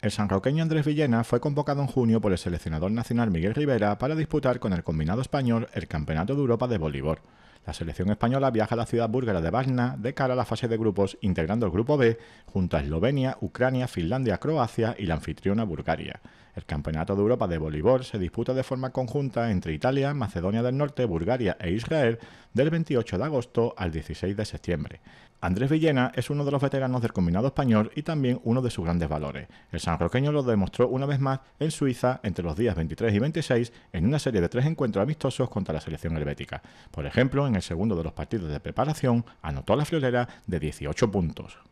El sanroqueño Andrés Villena fue convocado en junio por el seleccionador nacional Miguel Rivera para disputar con el combinado español el Campeonato de Europa de Voleibol. La selección española viaja a la ciudad búlgara de Varna de cara a la fase de grupos, integrando el grupo B junto a Eslovenia, Ucrania, Finlandia, Croacia y la anfitriona Bulgaria. El Campeonato de Europa de Voleibol se disputa de forma conjunta entre Italia, Macedonia del Norte, Bulgaria e Israel, del 28 de agosto al 16 de septiembre. Andrés Villena es uno de los veteranos del combinado español y también uno de sus grandes valores. El sanroqueño lo demostró una vez más en Suiza entre los días 23 y 26 en una serie de tres encuentros amistosos contra la selección helvética. Por ejemplo, en el segundo de los partidos de preparación anotó a la friolera de 18 puntos.